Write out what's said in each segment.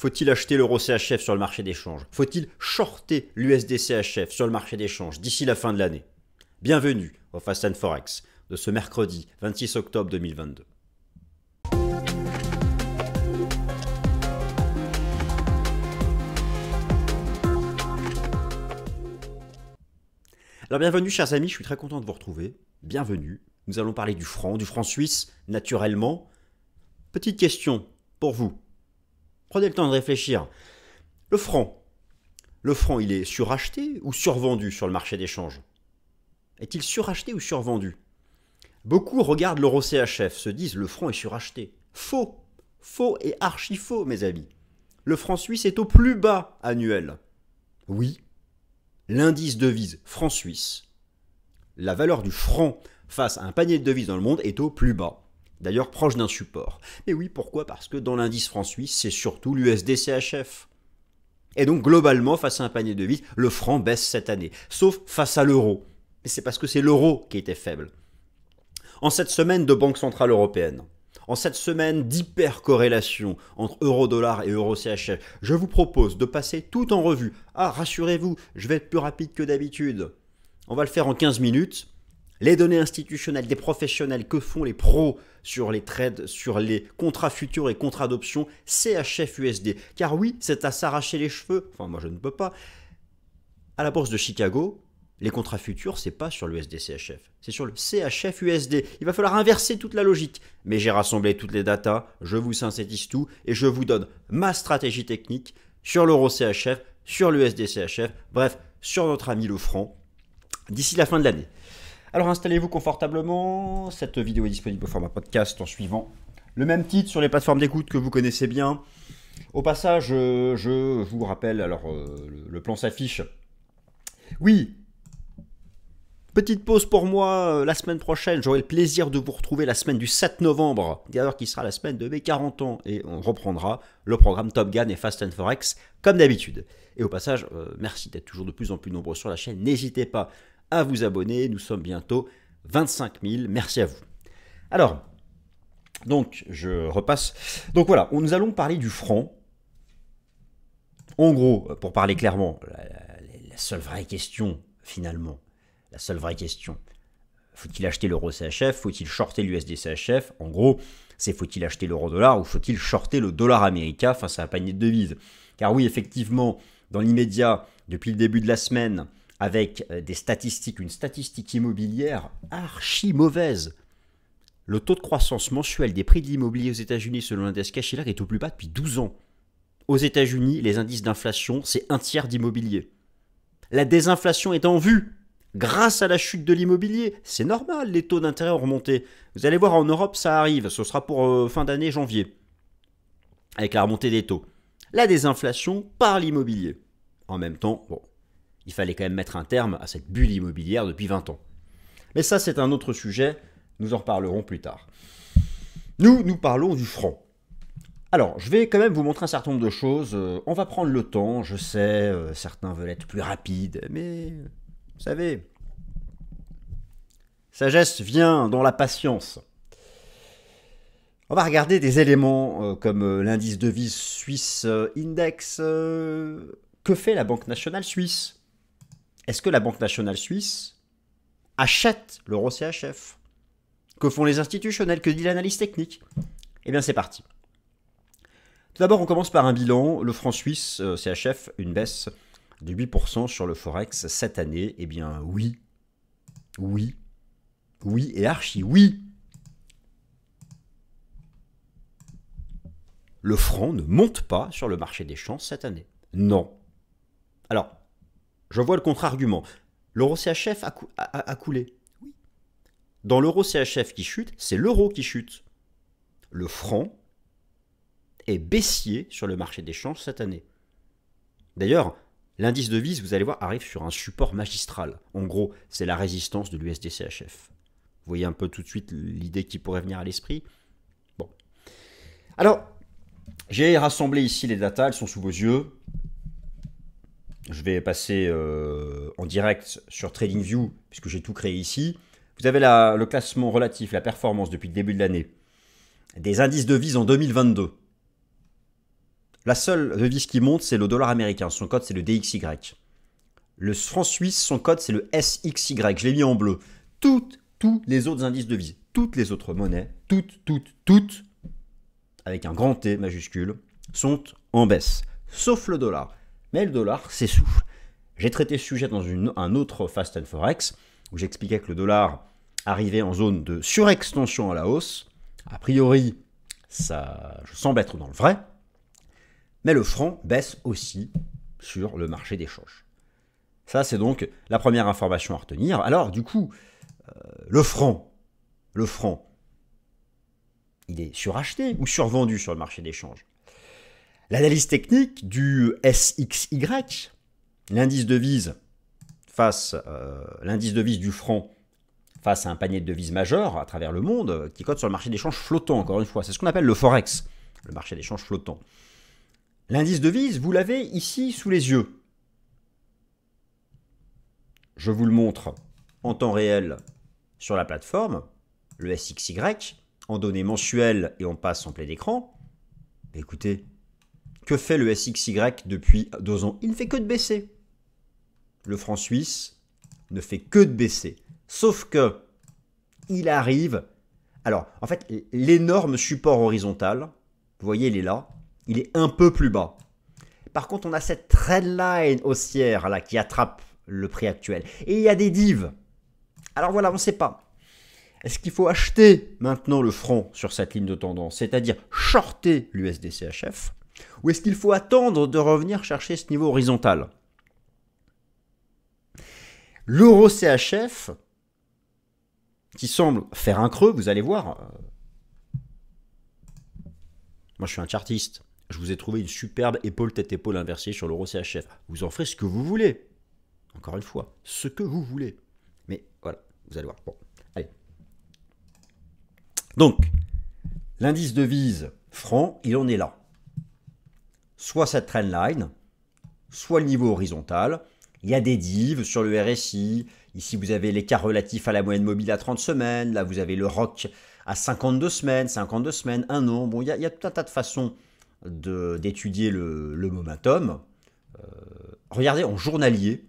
Faut-il acheter l'euro CHF sur le marché d'échange Faut-il shorter l'USD CHF sur le marché d'échange d'ici la fin de l'année Bienvenue au Fast Forex de ce mercredi 26 octobre 2022. Alors bienvenue chers amis, je suis très content de vous retrouver. Bienvenue. Nous allons parler du franc, du franc suisse, naturellement. Petite question pour vous. Prenez le temps de réfléchir. Le franc. Le franc, il est suracheté ou survendu sur le marché d'échange Est-il suracheté ou survendu Beaucoup regardent l'euro CHF, se disent le franc est suracheté. Faux Faux et archi faux, mes amis. Le franc suisse est au plus bas annuel. Oui. L'indice devise franc suisse. La valeur du franc face à un panier de devises dans le monde est au plus bas d'ailleurs proche d'un support. Mais oui, pourquoi Parce que dans l'indice franc-suisse, c'est surtout l'USDCHF. Et donc globalement, face à un panier de devises, le franc baisse cette année, sauf face à l'euro. Mais c'est parce que c'est l'euro qui était faible. En cette semaine de Banque Centrale Européenne, en cette semaine d'hypercorrélation entre euro-dollar et euro-CHF, je vous propose de passer tout en revue. Ah, rassurez-vous, je vais être plus rapide que d'habitude. On va le faire en 15 minutes, les données institutionnelles des professionnels que font les pros sur les trades, sur les contrats futurs et contrats d'options CHF USD. Car oui, c'est à s'arracher les cheveux, enfin moi je ne peux pas. À la bourse de Chicago, les contrats futurs, c'est pas sur l'USD CHF, c'est sur le CHF USD. Il va falloir inverser toute la logique. Mais j'ai rassemblé toutes les datas, je vous synthétise tout et je vous donne ma stratégie technique sur l'euro CHF, sur l'USD CHF, bref, sur notre ami le franc d'ici la fin de l'année. Alors installez-vous confortablement. Cette vidéo est disponible au format podcast en suivant le même titre sur les plateformes d'écoute que vous connaissez bien. Au passage, euh, je, vous rappelle, alors euh, le plan s'affiche. Oui, Petite pause pour moi euh, la semaine prochaine. J'aurai le plaisir de vous retrouver la semaine du 7 novembre, d'ailleurs qui sera la semaine de mes 40 ans. Et on reprendra le programme Top Gun et Fast and Forex comme d'habitude. Et au passage, merci d'être toujours de plus en plus nombreux sur la chaîne. N'hésitez pas à vous abonner. Nous sommes bientôt 25 000. Merci à vous. Alors, donc, je repasse. Donc voilà, nous allons parler du franc. En gros, euh, pour parler clairement, la, seule vraie question, finalement, la seule vraie question, faut-il acheter l'euro CHF Faut-il shorter l'USD CHF En gros, c'est faut-il acheter l'euro dollar ou faut-il shorter le dollar américain face à un panier de devises Car oui, effectivement, dans l'immédiat, depuis le début de la semaine, avec euh, des statistiques, une statistique immobilière archi mauvaise. Le taux de croissance mensuel des prix de l'immobilier aux États-Unis selon l'indice Cashiller est au plus bas depuis 12 ans. Aux États-Unis, les indices d'inflation, c'est un tiers d'immobilier. La désinflation est en vue grâce à la chute de l'immobilier. C'est normal, les taux d'intérêt ont remonté. Vous allez voir, en Europe, ça arrive. Ce sera pour euh, fin d'année, janvier, avec la remontée des taux. La désinflation par l'immobilier. En même temps, bon, il fallait quand même mettre un terme à cette bulle immobilière depuis 20 ans. Mais ça, c'est un autre sujet, nous en reparlerons plus tard. Nous, nous parlons du franc. Alors, je vais quand même vous montrer un certain nombre de choses. Euh, on va prendre le temps, je sais, euh, certains veulent être plus rapides, mais vous savez, sagesse vient dans la patience. On va regarder des éléments euh, comme l'indice devise suisse index. que fait la Banque nationale suisse est-ce que la Banque nationale suisse achète l'euro CHF Que font les institutionnels Que dit l'analyse technique Eh bien, c'est parti. Tout d'abord, on commence par un bilan. Le franc suisse euh, CHF, une baisse de 8% sur le Forex cette année. Eh bien, oui. Oui. Oui et archi, oui. Le franc ne monte pas sur le marché des champs cette année. Non. Alors, je vois le contre-argument. L'euro-CHF a, coulé. Oui. Dans l'euro-CHF qui chute, c'est l'euro qui chute. Le franc est baissier sur le marché des changes cette année. D'ailleurs, l'indice de vise, vous allez voir, arrive sur un support magistral. En gros, c'est la résistance de l'USDCHF. Vous voyez un peu tout de suite l'idée qui pourrait venir à l'esprit. Bon. Alors, j'ai rassemblé ici les datas, elles sont sous vos yeux je vais passer euh, en direct sur TradingView, puisque j'ai tout créé ici. Vous avez le classement relatif, la performance depuis le début de l'année, des indices de devises en 2022. La seule devise qui monte, c'est le dollar américain. Son code, c'est le DXY. Le franc suisse, son code, c'est le SXY. Je l'ai mis en bleu. Toutes, tous les autres indices de devises, toutes les autres monnaies, toutes, toutes, toutes, avec un grand T majuscule, sont en baisse. Sauf le dollar mais le dollar s'essouffle. J'ai traité ce sujet dans un autre Fast and Forex, où j'expliquais que le dollar arrivait en zone de surextension à la hausse. A priori, ça semble être dans le vrai, mais le franc baisse aussi sur le marché des changes. Ça, c'est donc la première information à retenir. Alors, du coup, euh, le franc, le franc, il est suracheté ou survendu sur le marché des changes L'analyse technique du SXY, l'indice devise face euh, l'indice devise du franc face à un panier de devises majeur à travers le monde euh, qui code sur le marché d'échange flottant, encore une fois. C'est ce qu'on appelle le Forex, le marché d'échange flottant. L'indice de devise, vous l'avez ici sous les yeux. Je vous le montre en temps réel sur la plateforme, le SXY, en données mensuelles et on passe en plein écran. Écoutez, que fait le SXY depuis deux ans Il ne fait que de baisser. Le franc suisse ne fait que de baisser. Sauf que il arrive. Alors, en fait, l'énorme support horizontal, vous voyez, il est là. Il est un peu plus bas. Par contre, on a cette line haussière là qui attrape le prix actuel. Et il y a des dives. Alors voilà, on ne sait pas. Est-ce qu'il faut acheter maintenant le franc sur cette ligne de tendance, c'est-à-dire shorter l'USDCHF ou est-ce qu'il faut attendre de revenir chercher ce niveau horizontal L'euro CHF, qui semble faire un creux, vous allez voir. Euh, moi, je suis un chartiste. Je vous ai trouvé une superbe épaule tête-épaule inversée sur l'euro CHF. Vous en ferez ce que vous voulez. Encore une fois, ce que vous voulez. Mais voilà, vous allez voir. Bon, allez. Donc, l'indice devise franc, il en est là soit cette trendline, soit le niveau horizontal. Il y a des divs sur le RSI. Ici, vous avez l'écart relatif à la moyenne mobile à 30 semaines. Là, vous avez le ROC à 52 semaines, 52 semaines, un an. Bon, il y, a, tout un tas de façons d'étudier le, momentum. Euh, regardez en journalier,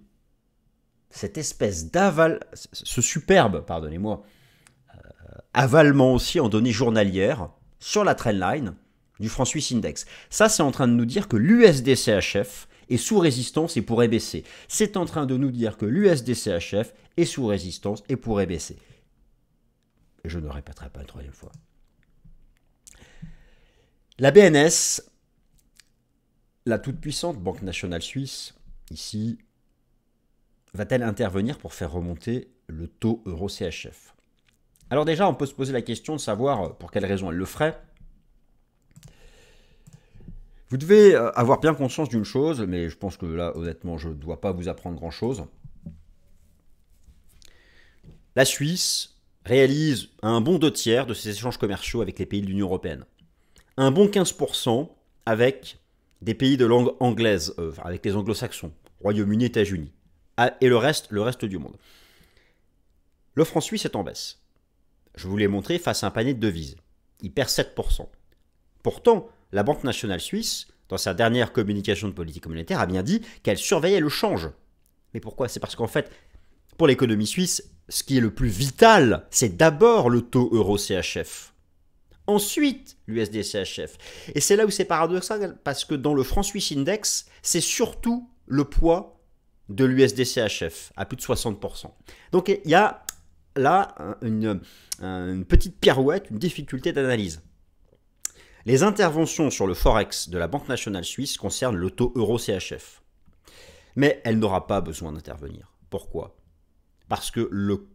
cette espèce d'aval, ce superbe, pardonnez-moi, euh, avalement aussi en données journalières sur la trendline du franc suisse index. Ça, c'est en train de nous dire que l'USDCHF est sous résistance et pourrait baisser. C'est en train de nous dire que l'USDCHF est sous résistance et pourrait baisser. Je ne répéterai pas une troisième fois. La BNS, la toute-puissante Banque nationale suisse, ici, va-t-elle intervenir pour faire remonter le taux euro-CHF Alors déjà, on peut se poser la question de savoir euh, pour quelles raisons elle le ferait. Vous devez euh, avoir bien conscience d'une chose, mais je pense que là, honnêtement, je ne dois pas vous apprendre grand-chose. La Suisse réalise un bon deux tiers de ses échanges commerciaux avec les pays de l'Union européenne. Un bon 15% avec des pays de langue anglaise, euh, avec les anglo-saxons, Royaume-Uni, États-Unis, et le reste, le reste du monde. L'offre franc suisse est en baisse. Je vous l'ai montré face à un panier de devises. Il perd 7%. Pourtant, la Banque nationale suisse, dans sa dernière communication de politique monétaire, a bien dit qu'elle surveillait le change. Mais pourquoi C'est parce qu'en fait, pour l'économie suisse, ce qui est le plus vital, c'est d'abord le taux euro-CHF. Ensuite, l'USD-CHF. Et c'est là où c'est paradoxal, parce que dans le franc suisse index, c'est surtout le poids de l'USD-CHF, à plus de 60%. Donc il y a là une, une petite pirouette, une difficulté d'analyse. Les interventions sur le Forex de la Banque nationale suisse concernent le taux euro-CHF. Mais elle n'aura pas besoin d'intervenir. Pourquoi Parce que le,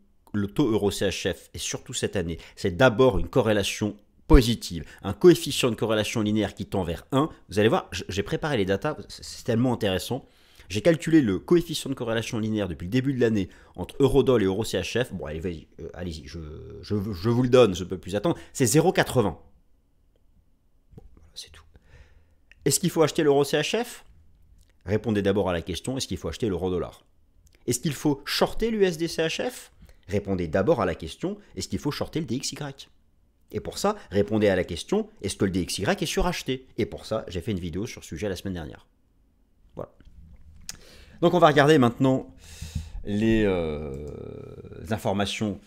taux euro-CHF, et surtout cette année, c'est d'abord une corrélation positive, un coefficient de corrélation linéaire qui tend vers 1. Vous allez voir, j'ai préparé les datas, c'est tellement intéressant. J'ai calculé le coefficient de corrélation linéaire depuis le début de l'année entre Eurodoll et CHF. Bon, euh, allez-y, allez je, je, je, vous le donne, je ne peux plus attendre. C'est 0,80 c'est tout. Est-ce qu'il faut acheter l'euro CHF Répondez d'abord à la question est-ce qu'il faut acheter l'euro dollar Est-ce qu'il faut shorter l'USD CHF Répondez d'abord à la question est-ce qu'il faut shorter le DXY et pour ça, répondez à la question est-ce que le DXY est suracheté Et pour ça, j'ai fait une vidéo sur le sujet la semaine dernière. Voilà. Donc on va regarder maintenant les euh, informations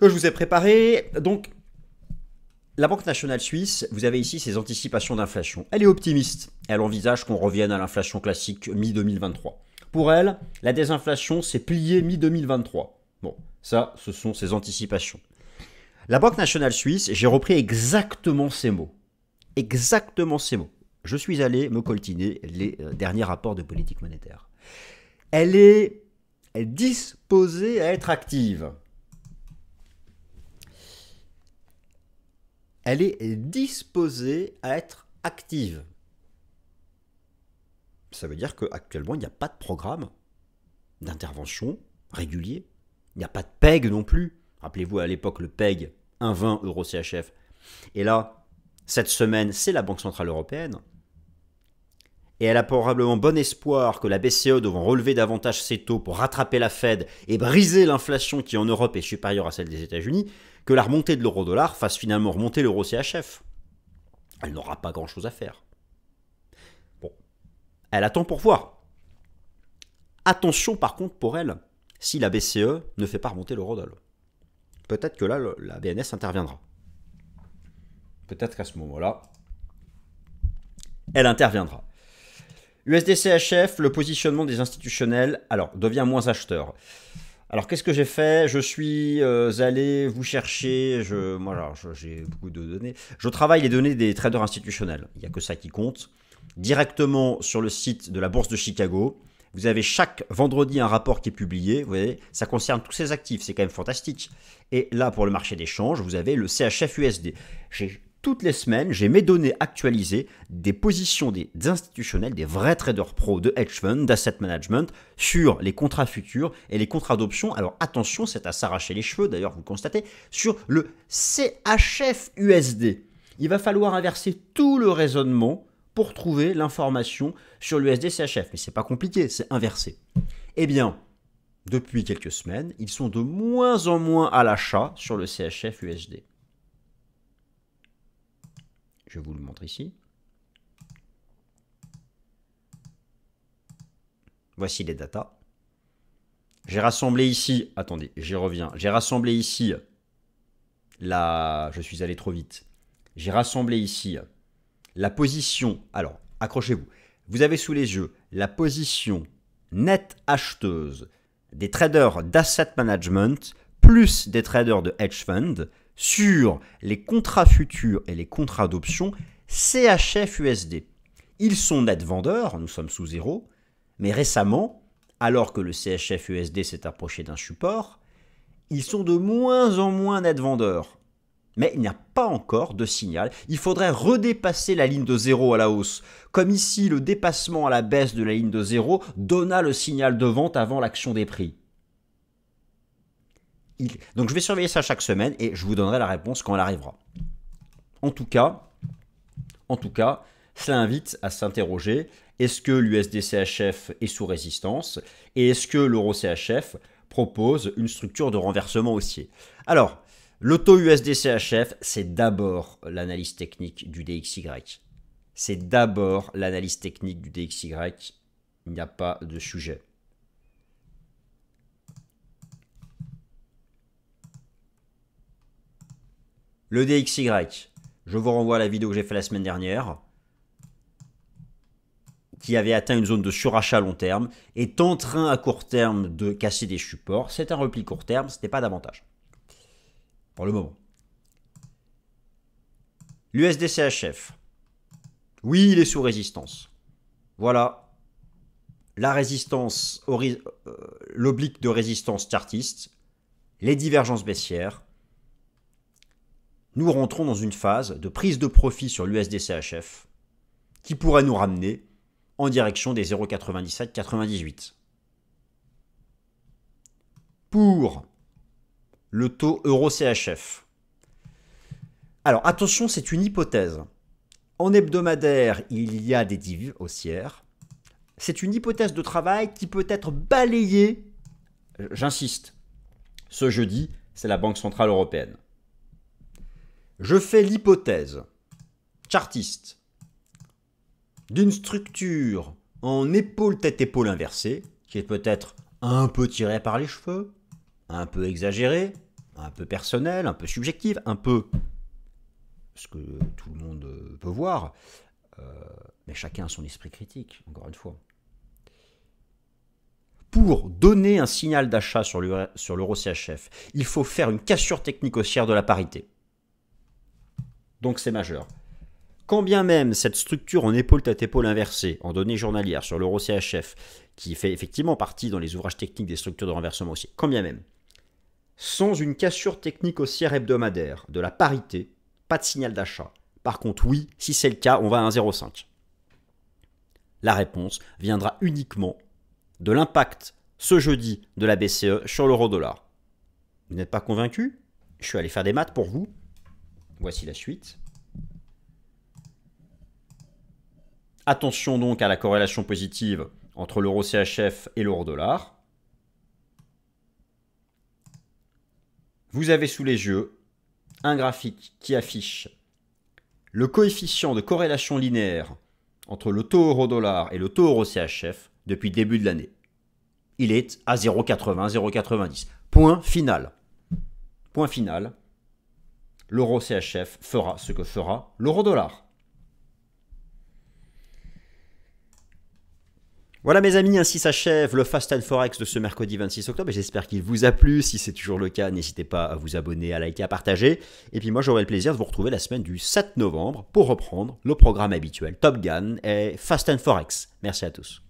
que je vous ai préparées. Donc la Banque nationale suisse, vous avez ici ses anticipations d'inflation. Elle est optimiste. Elle envisage qu'on revienne à l'inflation classique mi-2023. Pour elle, la désinflation s'est pliée mi-2023. Bon, ça, ce sont ses anticipations. La Banque nationale suisse, j'ai repris exactement ces mots. Exactement ces mots. Je suis allé me coltiner les euh, derniers rapports de politique monétaire. Elle est disposée à être active. elle est disposée à être active. Ça veut dire qu'actuellement, il n'y a pas de programme d'intervention régulier. Il n'y a pas de PEG non plus. Rappelez-vous à l'époque le PEG, 1,20 euro CHF. Et là, cette semaine, c'est la Banque Centrale Européenne. Et elle a probablement bon espoir que la BCE devant relever davantage ses taux pour rattraper la Fed et briser l'inflation qui en Europe est supérieure à celle des États-Unis que la remontée de l'euro-dollar fasse finalement remonter l'euro CHF. Elle n'aura pas grand-chose à faire. Bon, elle attend pour voir. Attention par contre pour elle, si la BCE ne fait pas remonter l'euro-dollar. Peut-être que là, la BNS interviendra. Peut-être qu'à ce moment-là, elle interviendra. USDCHF, le positionnement des institutionnels, alors, devient moins acheteur. Alors qu'est-ce que j'ai fait Je suis euh, allé vous chercher, je, moi alors, j'ai beaucoup de données, je travaille les données des traders institutionnels, il n'y a que ça qui compte, directement sur le site de la Bourse de Chicago. Vous avez chaque vendredi un rapport qui est publié, vous voyez, ça concerne tous ces actifs, c'est quand même fantastique. Et là, pour le marché des changes, vous avez le CHF USD. J'ai toutes les semaines, j'ai mes données actualisées des positions des institutionnels, des vrais traders pro de hedge fund, d'asset management sur les contrats futurs et les contrats d'options. Alors attention, c'est à s'arracher les cheveux, d'ailleurs, vous constatez, sur le CHF USD. Il va falloir inverser tout le raisonnement pour trouver l'information sur l'USD CHF. Mais c'est pas compliqué, c'est inversé. Eh bien, depuis quelques semaines, ils sont de moins en moins à l'achat sur le CHF USD. Je vous le montre ici. Voici les datas. J'ai rassemblé ici, attendez, j'y reviens. J'ai rassemblé ici, la, je suis allé trop vite. J'ai rassemblé ici la position, alors accrochez-vous, vous avez sous les yeux la position nette acheteuse des traders d'asset management plus des traders de hedge fund sur les contrats futurs et les contrats d'option CHF USD. Ils sont net vendeurs, nous sommes sous zéro, mais récemment, alors que le CHF USD s'est approché d'un support, ils sont de moins en moins net vendeurs. Mais il n'y a pas encore de signal. Il faudrait redépasser la ligne de zéro à la hausse. Comme ici, le dépassement à la baisse de la ligne de zéro donna le signal de vente avant l'action des prix. Donc je vais surveiller ça chaque semaine et je vous donnerai la réponse quand elle arrivera. En tout cas, en tout cas, cela invite à s'interroger est-ce que l'USDCHF est sous résistance et est-ce que l'euroCHF propose une structure de renversement haussier Alors, l'auto-USDCHF, c'est d'abord l'analyse technique du DXY. C'est d'abord l'analyse technique du DXY. Il n'y a pas de sujet. Le DXY, je vous renvoie à la vidéo que j'ai faite la semaine dernière, qui avait atteint une zone de surachat à long terme, est en train à court terme de casser des supports. C'est un repli court terme, ce n'est pas davantage. Pour le moment. L'USDCHF. Oui, il est sous résistance. Voilà. La résistance, euh, l'oblique de résistance chartiste, les divergences baissières, nous rentrons dans une phase de prise de profit sur l'USDCHF qui pourrait nous ramener en direction des 0,97-98. Pour le taux euro-CHF. Alors attention, c'est une hypothèse. En hebdomadaire, il y a des divs haussières. C'est une hypothèse de travail qui peut être balayée, j'insiste, ce jeudi, c'est la Banque Centrale Européenne. Je fais l'hypothèse, chartiste, d'une structure en épaule tête épaule inversée, qui est peut-être un peu tirée par les cheveux, un peu exagérée, un peu personnelle, un peu subjective, un peu ce que tout le monde euh, peut voir, euh, mais chacun a son esprit critique, encore une fois. Pour donner un signal d'achat sur l'euro CHF, il faut faire une cassure technique haussière de la parité. Donc c'est majeur. Quand bien même cette structure en épaule tête épaule inversée, en données journalières sur l'euro CHF, qui fait effectivement partie dans les ouvrages techniques des structures de renversement aussi, quand bien même, sans une cassure technique haussière hebdomadaire, de la parité, pas de signal d'achat. Par contre, oui, si c'est le cas, on va à 1,05. La réponse viendra uniquement de l'impact ce jeudi de la BCE sur l'euro dollar. Vous n'êtes pas convaincu Je suis allé faire des maths pour vous. Voici la suite. Attention donc à la corrélation positive entre l'euro CHF et l'euro dollar. Vous avez sous les yeux un graphique qui affiche le coefficient de corrélation linéaire entre le taux euro-dollar et le taux euro-CHF depuis début de l'année. Il est à 0,80, 0,90. Point final. Point final l'euro CHF fera ce que fera l'euro dollar. Voilà mes amis, ainsi s'achève le Fast and Forex de ce mercredi 26 octobre j'espère qu'il vous a plu. Si c'est toujours le cas, n'hésitez pas à vous abonner, à liker, à partager. Et puis moi j'aurai le plaisir de vous retrouver la semaine du 7 novembre pour reprendre le programme habituel Top Gun et Fast and Forex. Merci à tous.